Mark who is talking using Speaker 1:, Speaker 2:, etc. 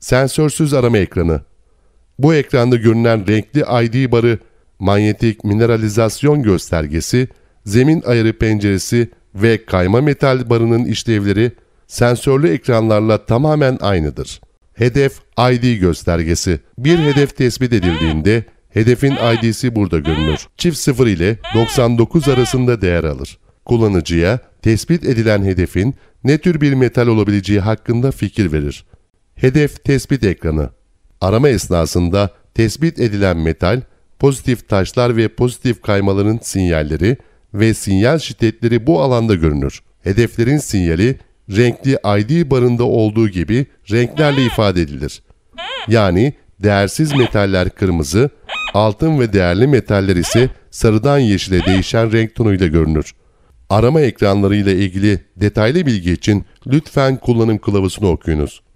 Speaker 1: Sensörsüz arama ekranı. Bu ekranda görünen renkli ID barı, manyetik mineralizasyon göstergesi, zemin ayarı penceresi ve kayma metal barının işlevleri sensörlü ekranlarla tamamen aynıdır. Hedef ID göstergesi. Bir hmm. hedef tespit edildiğinde hmm. hedefin hmm. ID'si burada görünür. Çift 0 ile 99 arasında değer alır. Kullanıcıya tespit edilen hedefin ne tür bir metal olabileceği hakkında fikir verir. Hedef tespit ekranı. Arama esnasında tespit edilen metal, pozitif taşlar ve pozitif kaymaların sinyalleri ve sinyal şiddetleri bu alanda görünür. Hedeflerin sinyali renkli ID barında olduğu gibi renklerle ifade edilir. Yani değersiz metaller kırmızı, altın ve değerli metaller ise sarıdan yeşile değişen renk tonuyla görünür. Arama ekranları ile ilgili detaylı bilgi için lütfen kullanım kılavuzunu okuyunuz.